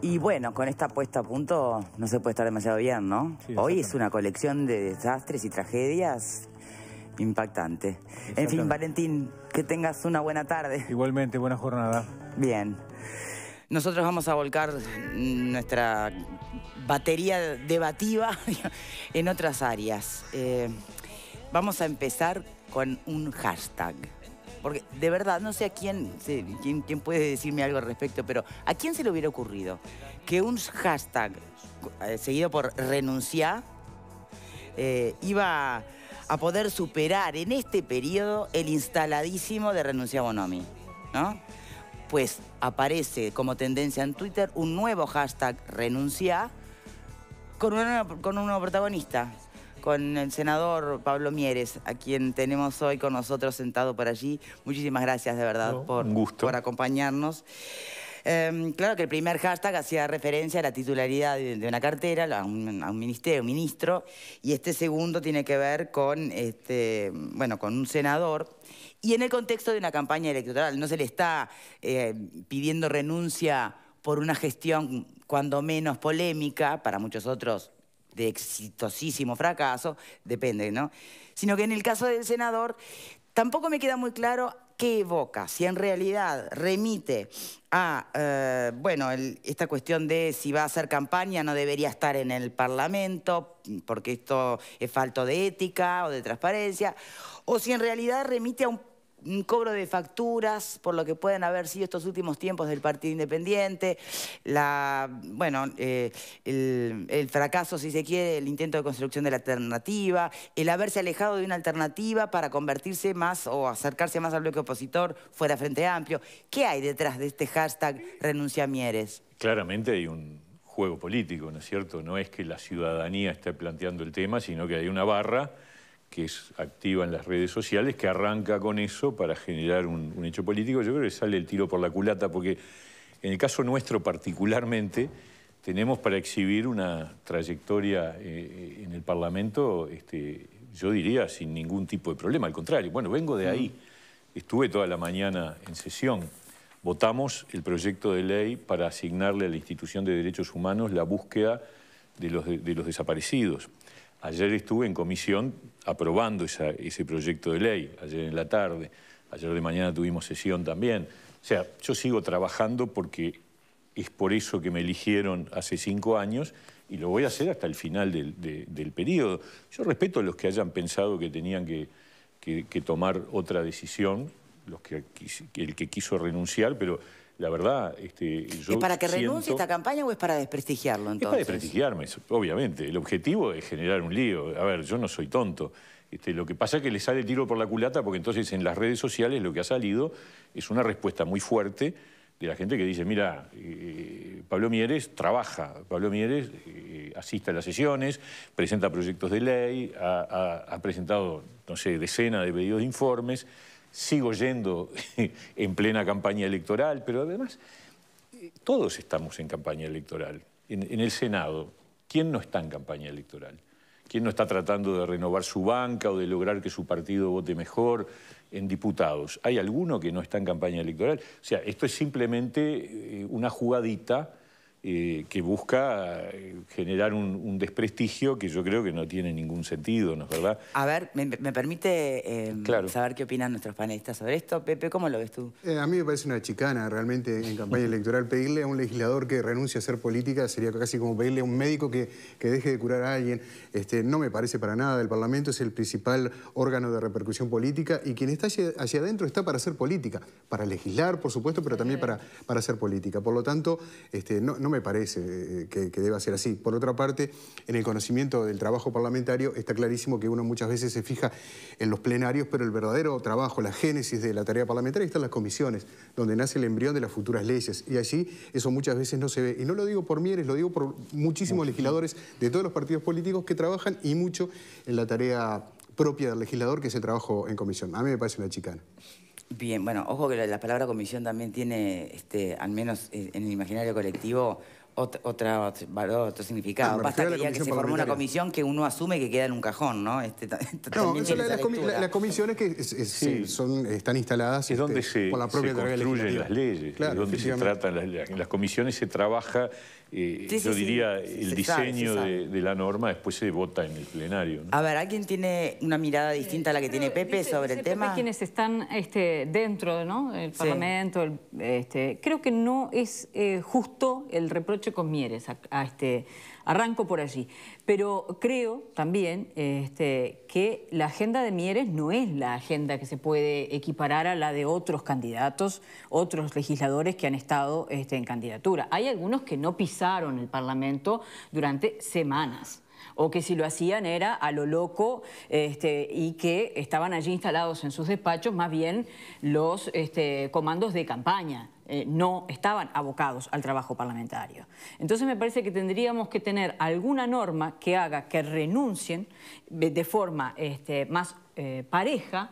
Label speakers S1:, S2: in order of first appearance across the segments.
S1: Y bueno, con esta puesta a punto no se puede estar demasiado bien, ¿no? Hoy es una colección de desastres y tragedias impactante. En fin, Valentín, que tengas una buena tarde. Igualmente, buena jornada. Bien. Nosotros vamos a volcar nuestra batería debativa en otras áreas. Eh, vamos a empezar con un hashtag. Porque de verdad, no sé a quién, puede decirme algo al respecto, pero ¿a quién se le hubiera ocurrido que un hashtag eh, seguido por renunciar eh, iba a poder superar en este periodo el instaladísimo de renuncia Bonomi? ¿No? Pues aparece como tendencia en Twitter un nuevo hashtag renuncia con un nuevo protagonista, con el senador Pablo Mieres, a quien tenemos hoy con nosotros sentado por allí. Muchísimas gracias de verdad por, acompañarnos. Em, claro que el primer hashtag hacía referencia a la titularidad de, una cartera, a un, ministerio, ministro, y este segundo tiene que ver con, este, bueno, con un senador. Y en el contexto de una campaña electoral, no se le está eh, pidiendo renuncia por una gestión cuando menos polémica, para muchos otros de exitosísimo fracaso, depende, ¿no? Sino que en el caso del senador tampoco me queda muy claro qué evoca, si en realidad remite a, eh, bueno, esta cuestión de si va a hacer campaña no debería estar en el Parlamento, porque esto es falto de ética o de transparencia, o si en realidad remite a un un cobro de facturas por lo que pueden haber sido estos últimos tiempos del Partido Independiente, la, bueno, eh, el, fracaso, si se quiere, el intento de construcción de la alternativa, el haberse alejado de una alternativa para convertirse más o acercarse más al bloque opositor fuera Frente Amplio. ¿Qué hay detrás de este hashtag renuncia Mieres?
S2: Claramente hay un juego político, ¿no es cierto? No es que la ciudadanía esté planteando el tema, sino que hay una barra que es activa en las redes sociales, que arranca con eso para generar un, hecho político. Yo creo que sale el tiro por la culata, porque en el caso nuestro particularmente, tenemos para exhibir una trayectoria eh, en el Parlamento, este, yo diría, sin ningún tipo de problema. Al contrario, bueno, vengo de ahí. Estuve toda la mañana en sesión. Votamos el proyecto de ley para asignarle a la institución de derechos humanos la búsqueda de los desaparecidos. Ayer estuve en comisión aprobando ese proyecto de ley ayer en la tarde, ayer de mañana tuvimos sesión también. O sea, yo sigo trabajando porque es por eso que me eligieron hace cinco años y lo voy a hacer hasta el final del, periodo. Yo respeto a los que hayan pensado que tenían que, tomar otra decisión, los que, el que quiso renunciar, pero la verdad, este, yo ¿Es para que renuncie esta
S1: campaña o es para desprestigiarlo entonces? Es para
S2: desprestigiarme, obviamente. El objetivo es generar un lío. A ver, yo no soy tonto. Este, lo que pasa es que le sale tiro por la culata porque entonces en las redes sociales lo que ha salido es una respuesta muy fuerte de la gente que dice, mira, eh, Pablo Mieres trabaja, Pablo Mieres eh, asiste a las sesiones, presenta proyectos de ley, ha, ha presentado, no sé, decenas de pedidos de informes, sigo yendo en plena campaña electoral, pero además eh, todos estamos en campaña electoral. En, el Senado, ¿quién no está en campaña electoral? ¿Quién no está tratando de renovar su banca o de lograr que su partido vote mejor en diputados? ¿Hay alguno que no está en campaña electoral? O sea, esto es simplemente eh, una jugadita eh, que busca eh, generar un, desprestigio que yo creo que no tiene ningún sentido, ¿no es verdad?
S1: A ver, ¿me, permite eh, saber qué opinan nuestros panelistas sobre esto? Pepe, ¿cómo lo ves tú?
S3: a mí me parece una chicana realmente en campaña electoral. Pedirle a un legislador que renuncie a hacer política sería casi como pedirle a un médico que, que deje de curar a alguien. Este, no me parece para nada. El Parlamento es el principal órgano de repercusión política y quien está hacia, adentro está para hacer política, para legislar, por supuesto, pero también para, para hacer política. Por lo tanto, este, no, no me me parece eh, que, que deba ser así. Por otra parte, en el conocimiento del trabajo parlamentario está clarísimo que uno muchas veces se fija en los plenarios, pero el verdadero trabajo, la génesis de la tarea parlamentaria está en las comisiones, donde nace el embrión de las futuras leyes. Y allí eso muchas veces no se ve. Y no lo digo por Mieres, lo digo por muchísimos legisladores de todos los partidos políticos que trabajan y mucho en la tarea propia del legislador, que es el trabajo en comisión. A mí me parece una chicana.
S1: Bien, bueno, ojo que la, palabra comisión también tiene, este, al menos eh, en el imaginario colectivo, otra, otro significado. Basta que que se formó una comisión que uno asume que queda en un
S3: cajón, ¿no? Este, no, las comisiones que eh, son, están instaladas es donde este,
S2: se, por construyen las leyes, es donde se tratan las, las comisiones, se trabaja yo diría, el diseño de, la norma después se vota en el plenario.
S1: A ver, ¿alguien tiene una mirada distinta a la que tiene Pepe sobre el tema? Pepe, quienes
S4: están este, dentro ¿no? el Parlamento, este, creo que no es eh, justo el reproche con Mieres a este Arranco por allí. Pero creo también este, que la agenda de Mieres no es la agenda que se puede equiparar a la de otros candidatos, otros legisladores que han estado este, en candidatura. Hay algunos que no pisaron el Parlamento durante semanas o que si lo hacían era a lo loco este, y que estaban allí instalados en sus despachos más bien los este, comandos de campaña. Eh, no estaban abocados al trabajo parlamentario. Entonces me parece que tendríamos que tener alguna norma que haga que renuncien de forma este, más eh, pareja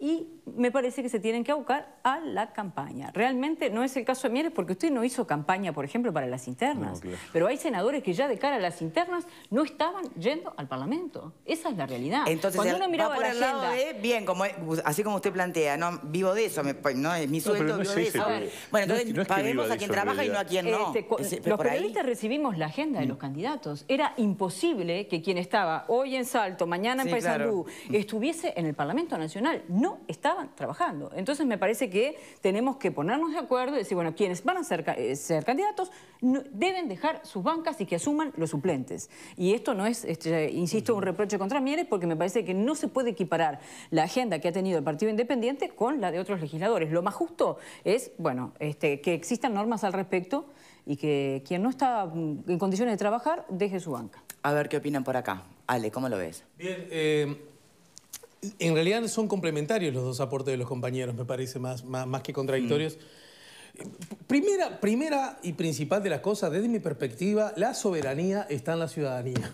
S4: y me parece que se tienen que abocar la campaña. Realmente no es el caso de Mieres porque usted no hizo campaña, por ejemplo, para las internas. Pero hay senadores que ya de cara a las internas no estaban yendo al Parlamento. Esa es la realidad. Entonces, Cuando uno miraba la agenda,
S1: bien, como, así como usted plantea, no vivo de eso, me, pues, no es mi sueldo, bueno, entonces pagamos a quien trabaja y no a quien no. Este, los periodistas
S4: recibimos la agenda de los mm. candidatos. Era imposible que quien estaba hoy en Salto, mañana en sí, estuviese en el Parlamento Nacional. No estaban trabajando. Entonces me parece que tenemos que ponernos de acuerdo y decir, bueno, quienes van a ser, eh, candidatos deben dejar sus bancas y que asuman los suplentes. Y esto no es, este, insisto, un reproche contra Mieres porque me parece que no se puede equiparar la agenda que ha tenido el Partido Independiente con la de otros legisladores. Lo más justo es, bueno, este, que existan normas al respecto y que quien no está mm, en condiciones de trabajar deje su banca.
S5: A ver qué opinan por acá. Ale, ¿cómo lo ves? Bien, eh... En realidad son complementarios los dos aportes de los compañeros, me parece, más, que contradictorios. Primera, primera y principal de las cosas, desde mi perspectiva, la soberanía está en la ciudadanía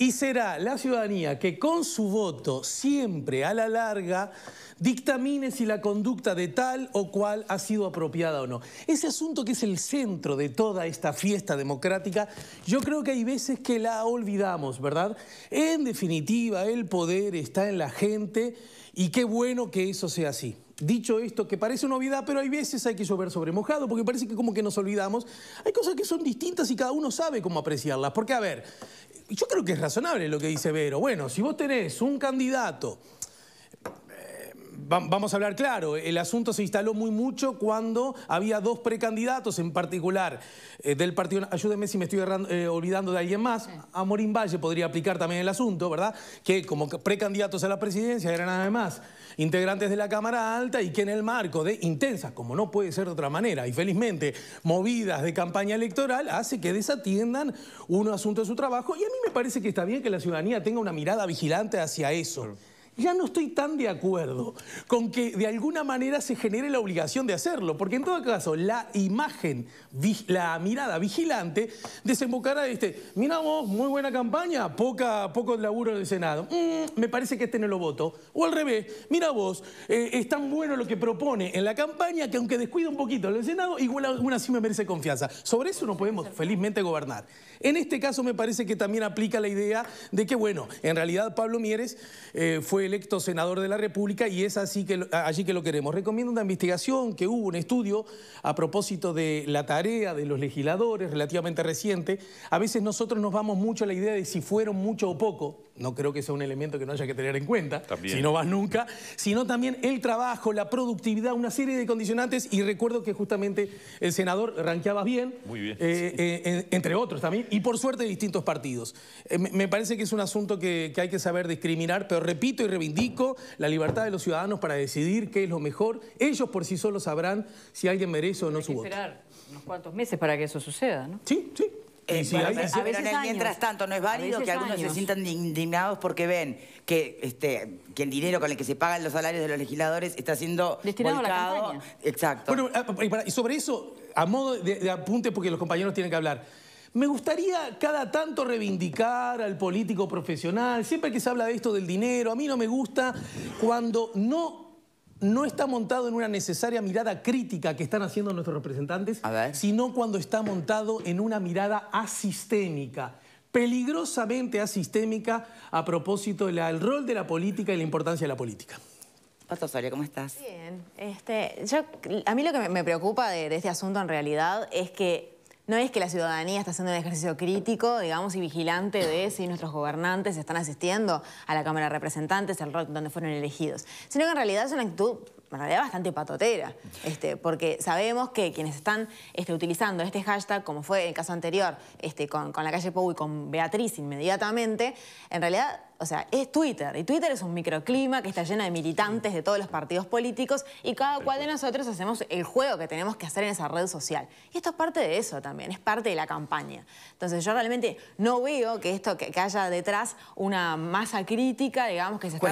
S5: y será la ciudadanía que con su voto siempre a la larga dictamine si la conducta de tal o cual ha sido apropiada o no. Ese asunto que es el centro de toda esta fiesta democrática, yo creo que hay veces que la olvidamos, ¿verdad? En definitiva, el poder está en la gente y qué bueno que eso sea así. Dicho esto, que parece una obviedad, pero hay veces hay que llover sobre mojado, porque parece que como que nos olvidamos. Hay cosas que son distintas y cada uno sabe cómo apreciarlas. Porque, a ver, yo creo que es razonable lo que dice Vero. Bueno, si vos tenés un candidato vamos a hablar claro, el asunto se instaló muy mucho cuando había dos precandidatos en particular eh, del partido, ayúdeme si me estoy eh, olvidando de alguien más, a Morín Valle podría aplicar también el asunto, ¿verdad? Que como precandidatos a la presidencia eran además integrantes de la Cámara Alta y que en el marco de intensas, como no puede ser de otra manera, y felizmente movidas de campaña electoral, hace que desatiendan un asunto de su trabajo y a mí me parece que está bien que la ciudadanía tenga una mirada vigilante hacia eso ya no estoy tan de acuerdo con que de alguna manera se genere la obligación de hacerlo, porque en todo caso la imagen, la mirada vigilante desembocará de este, vos muy buena campaña, poca, poco laburo el Senado, mm, me parece que este no lo voto, o al revés, mira vos, eh, es tan bueno lo que propone en la campaña que aunque descuida un poquito el Senado, igual aún así me merece confianza. Sobre eso no podemos felizmente gobernar. En este caso me parece que también aplica la idea de que, bueno, en realidad Pablo Mieres eh, fue electo senador de la República y es así que, allí que lo queremos. Recomiendo una investigación que hubo, un estudio a propósito de la tarea de los legisladores relativamente reciente. A veces nosotros nos vamos mucho a la idea de si fueron mucho o poco no creo que sea un elemento que no haya que tener en cuenta, si no vas nunca, sino también el trabajo, la productividad, una serie de condicionantes y recuerdo que justamente el senador ranqueaba bien, eh, eh, entre otros también, y por suerte distintos partidos. Eh, me parece que es un asunto que, hay que saber discriminar, pero repito y reivindico la libertad de los ciudadanos para decidir qué es lo mejor. Ellos por sí solos sabrán si alguien merece o no hay su que esperar unos cuantos meses para que eso suceda, ¿no? Sí, sí, eh, a veces mientras tanto no es válido que algunos se sientan indignados
S1: porque ven este, que, el dinero con el que se pagan los salarios de los legisladores está siendo
S5: Destinado A la campaña. Exacto. Ah, y sobre eso, a modo de apunte, porque los compañeros tienen que hablar. Me gustaría cada tanto reivindicar al político profesional, siempre que se habla de esto del dinero, a mí no me gusta cuando no no está montado en una necesaria mirada crítica que están haciendo nuestros representantes, sino cuando está montado en una mirada asistémica peligrosamente asistémica a propósito del rol de la política y la importancia de la política. Pato Osorio, ¿cómo estás? Bien.
S6: Este, a mí lo que me preocupa de este asunto en realidad es que no es que la ciudadanía está haciendo un ejercicio crítico, digamos, y vigilante de si nuestros gobernantes están asistiendo a la Cámara de Representantes, al rol donde fueron elegidos, sino que en realidad es una actitud en realidad bastante patotera, este, porque sabemos que quienes están este, utilizando este hashtag, como fue el caso anterior este, con, la calle Pou y con Beatriz inmediatamente, en realidad o sea, es Twitter. Y Twitter es un microclima que está llena de militantes de todos los partidos políticos y cada cual de nosotros hacemos el juego que tenemos que hacer en esa red social. Y esto es parte de eso también, es parte de la campaña. Entonces yo realmente no veo que esto que, haya detrás una masa crítica, digamos, que se está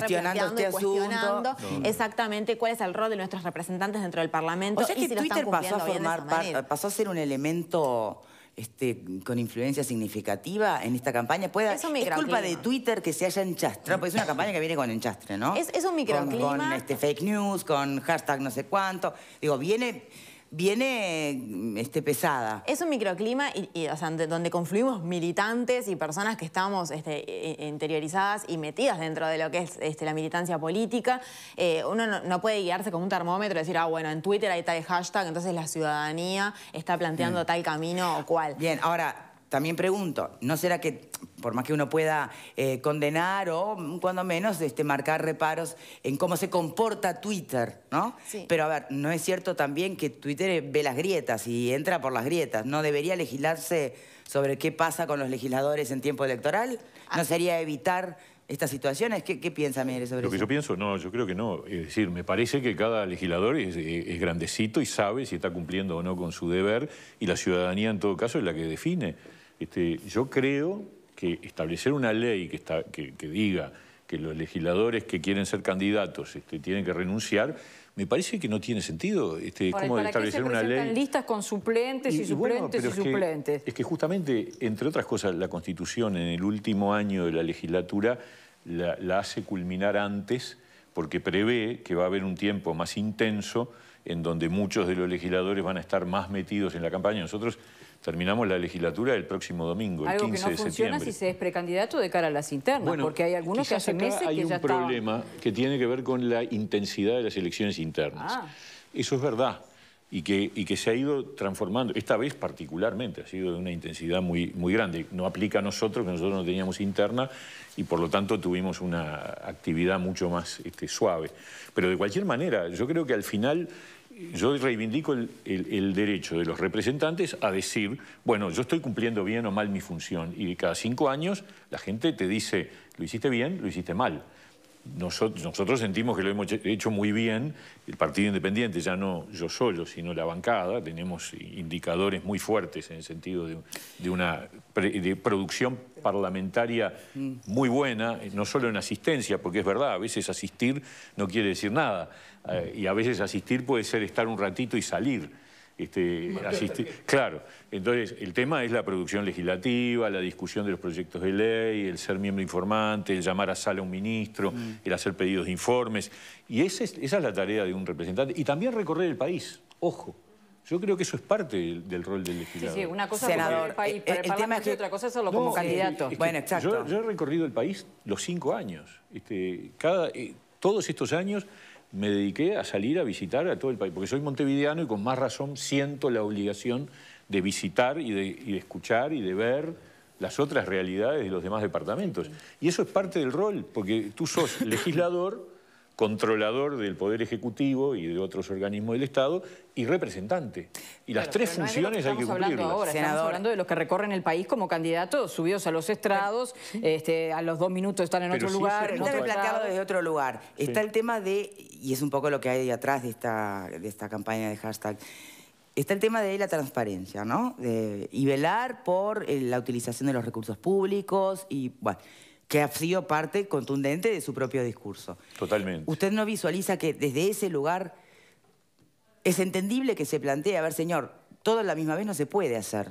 S6: cuestionando exactamente cuál es la el rol de nuestros representantes dentro del Parlamento. O sea que Twitter pasó
S1: a ser un elemento este, con influencia significativa en esta campaña. Pueda, es, culpa de Twitter que se haya enchastrado, porque es una campaña que viene con enchastre, ¿no? Es, un microclima. Con, este fake news, con hashtag no sé
S6: cuánto. Digo, viene viene este, pesada. Es un microclima y, donde confluimos militantes y personas que estamos este, e, e, interiorizadas y metidas dentro de lo que es este, la militancia política. Eh, uno no, puede guiarse con un termómetro y decir, ah, bueno, en Twitter hay tal hashtag, entonces la ciudadanía está planteando mm. tal camino o cual. Bien,
S1: ahora también pregunto, ¿no será que por más que uno pueda eh, condenar o cuando menos este, marcar reparos en cómo se comporta Twitter, ¿no? Pero a ver, ¿no es cierto también que Twitter eh, ve las grietas y entra por las grietas? ¿No debería legislarse sobre qué pasa con los legisladores en tiempo electoral? ¿No ah. sería evitar estas situaciones? ¿Qué, piensa Mire sobre eso? Lo que yo
S2: pienso, no, yo creo que no. Es decir, me parece que cada legislador eh, es, grandecito y sabe si está cumpliendo o no con su deber y la ciudadanía en todo caso es la que define. Este, yo creo que establecer una ley que, diga que los legisladores que quieren ser candidatos este, tienen que renunciar, me parece que no tiene sentido. Este, ¿Cómo establecer una ley?
S4: listas con suplentes y, suplentes y suplentes.
S2: Es que, justamente, entre otras cosas, la Constitución en el último año de la legislatura la, la hace culminar antes porque prevé que va a haber un tiempo más intenso en donde muchos de los legisladores van a estar más metidos en la campaña. Nosotros Terminamos la legislatura el próximo domingo, el 15 de septiembre. que no funciona si
S4: se es precandidato de cara a las internas, porque hay algunos que hace meses hay un problema
S2: que tiene que ver con la intensidad de las elecciones internas. Ah. Eso es verdad. Y que, y que, se ha ido transformando, esta vez particularmente, ha sido de una intensidad muy, muy grande. No aplica a nosotros, que nosotros no teníamos interna y por lo tanto tuvimos una actividad mucho más este, suave. Pero de cualquier manera, yo creo que al final yo reivindico el, derecho de los representantes a decir, bueno, yo estoy cumpliendo bien o mal mi función. Y cada cinco años la gente te dice, lo hiciste bien, lo hiciste mal nosotros, sentimos que lo hemos hecho muy bien, el Partido Independiente, ya no yo solo, sino la bancada, tenemos indicadores muy fuertes en el sentido de, una producción parlamentaria mm. muy buena, no solo en asistencia, porque es verdad, a veces asistir no quiere decir nada, eh, y a veces asistir puede ser estar un ratito y salir este, Claro, entonces el tema es la producción legislativa, la discusión de los proyectos de ley, el ser miembro informante, el llamar a sala a un ministro, mm. el hacer pedidos de informes. Y esa es, esa es la tarea de un representante. Y también recorrer el país, ojo. Yo creo que eso es parte del, rol del legislador. Sí, sí, una cosa Senador, eh, el el, tema es otra cosa es solo como candidato. bueno, exacto. Yo, he recorrido el país los cinco años. Este, cada, eh, todos estos años me dediqué a salir a visitar a todo el país, porque soy montevideano y con más razón siento la obligación de visitar y de, y de escuchar y de ver las otras realidades de los demás departamentos. Y eso es parte del rol, porque tú sos legislador controlador del Poder Ejecutivo y de otros organismos del Estado y representante. Y las tres funciones hay que cumplirlas. Ahora, Senador. Estamos hablando
S4: de los que recorren el país como candidatos, subidos a los estrados, este, a los dos minutos están en otro lugar. Pero otro planteado
S1: desde otro lugar. Está el tema de, y es un poco lo que hay atrás de esta, de esta campaña de hashtag, Está el tema de la transparencia, ¿no? De, y velar por eh, la utilización de los recursos públicos y, que ha sido parte contundente de su propio discurso. Totalmente. ¿Usted no visualiza que desde ese lugar es entendible que se plantee, a ver, señor, todo a la misma vez no se puede hacer?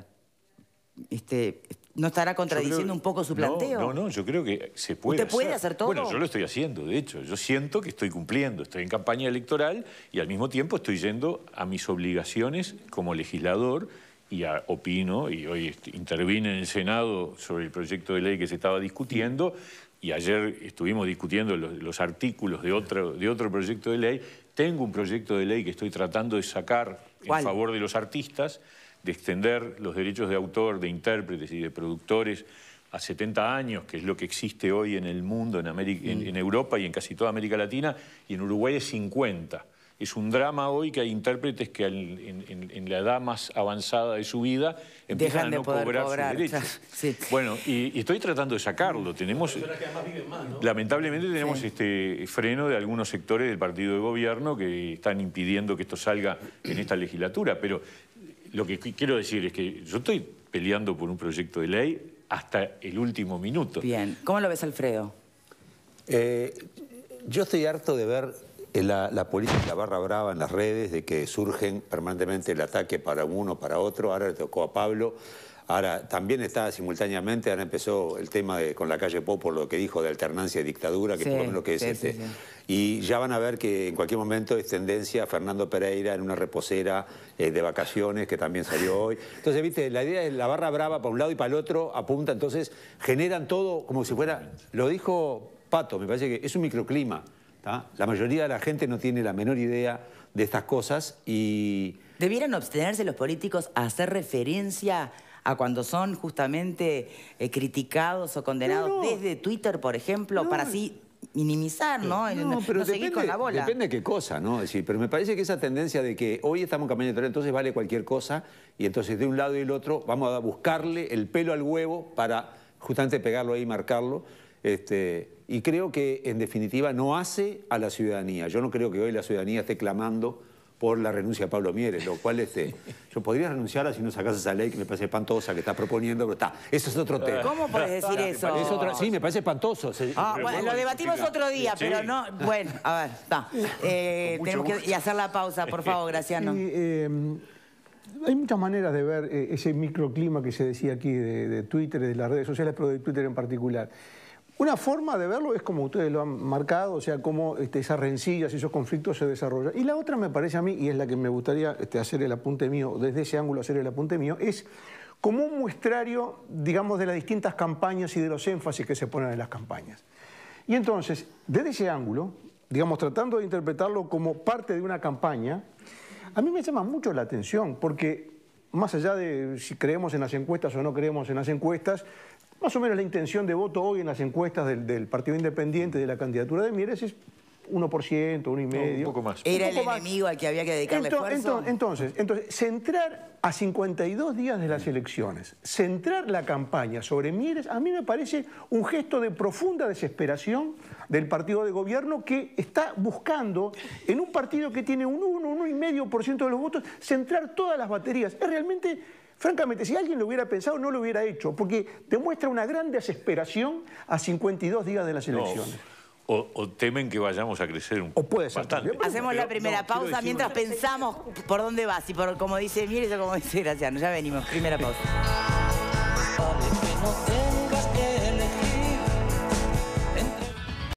S1: Este, ¿No estará contradiciendo un poco su planteo? No, no,
S2: yo creo que se puede ¿Usted puede hacer todo? Bueno, yo lo estoy haciendo, de hecho. Yo siento que estoy cumpliendo, estoy en campaña electoral y al mismo tiempo estoy yendo a mis obligaciones como legislador y opino, y hoy intervine en el Senado sobre el proyecto de ley que se estaba discutiendo, y ayer estuvimos discutiendo los, artículos de otro, de otro proyecto de ley, tengo un proyecto de ley que estoy tratando de sacar en favor de los artistas, de extender los derechos de autor, de intérpretes y de productores a 70 años, que es lo que existe hoy en el mundo, en, mm. en Europa y en casi toda América Latina, y en Uruguay es 50. Es un drama hoy que hay intérpretes que en, la edad más avanzada de su vida empiezan a no cobrar, sus derechos. Bueno, y, estoy tratando de sacarlo. Tenemos, Lamentablemente tenemos este freno de algunos sectores del partido de gobierno que están impidiendo que esto salga en esta legislatura. Pero lo que quiero decir es que yo estoy peleando por un proyecto de ley hasta el último minuto. Bien.
S7: ¿Cómo lo ves, Alfredo? Eh, yo estoy harto de ver eh, la, la, política barra brava en las redes, de que surgen permanentemente el ataque para uno, para otro. Ahora le tocó a Pablo. Ahora también está simultáneamente, ahora empezó el tema con la calle Pop por lo que dijo de alternancia y dictadura, que es por lo menos que es este. y ya van a ver que en cualquier momento es tendencia Fernando Pereira en una reposera eh, de vacaciones que también salió hoy. Entonces, viste, la idea es la barra brava para un lado y para el otro, apunta, entonces generan todo como si fuera, lo dijo Pato, me parece que es un microclima. La mayoría de la gente no tiene la menor idea de estas cosas y... ¿Debieran obstenerse los políticos a hacer referencia
S1: a cuando son justamente eh, criticados o condenados desde Twitter, por ejemplo, para así minimizar, ¿no? No, pero depende, con la bola. depende
S7: de qué cosa, ¿no? decir, pero me parece que esa tendencia de que hoy estamos en campaña electoral, entonces vale cualquier cosa, y entonces de un lado y del otro vamos a buscarle el pelo al huevo para justamente pegarlo ahí y marcarlo, este, y creo que en definitiva no hace a la ciudadanía. Yo no creo que hoy la ciudadanía esté clamando por la renuncia de Pablo Mieres, lo cual este, yo podría renunciar si no sacas esa ley que me parece espantosa que estás proponiendo, pero está, eso es otro eh. tema. ¿Cómo puedes decir eso? sí, me parece espantoso. Ah, bueno, lo debatimos otro día, pero no, bueno,
S1: a ver, está. y eh, hacer la pausa, por favor, Graciano.
S3: Em, hay muchas maneras de ver eh, ese microclima que se decía aquí de Twitter, de las redes sociales, pero de Twitter en particular. Una forma de verlo es como ustedes lo han marcado, o sea, cómo este, esas rencillas y esos conflictos se desarrollan. Y la otra me parece a mí, y es la que me gustaría este, hacer el apunte mío, desde ese ángulo hacer el apunte mío, es como un muestrario, digamos, de las distintas campañas y de los énfasis que se ponen en las campañas. Y entonces, desde ese ángulo, digamos, tratando de interpretarlo como parte de una campaña, a mí me llama mucho la atención, porque más allá de si creemos en las encuestas o no creemos en las encuestas, más o menos la intención de voto hoy en las encuestas del, Partido Independiente de la candidatura de Mieres es 1%, 1,5%. Un poco más. Era el
S1: enemigo al que había que dedicarle entonces, esfuerzo.
S3: Entonces, entonces, centrar a 52 días de las elecciones, centrar la campaña sobre Mieres, a mí me parece un gesto de profunda desesperación del partido de gobierno que está buscando, en un partido que tiene un 1, 1,5% de los votos, centrar todas las baterías. Es realmente Francamente, si alguien lo hubiera pensado, no lo hubiera hecho, porque demuestra una gran desesperación a 52 días de las elecciones.
S2: O, temen que vayamos a crecer un poco. Puede ser. Hacemos la primera pausa mientras
S1: pensamos por dónde vas y por como dice Mieres o como dice Graciano. Ya venimos, primera pausa.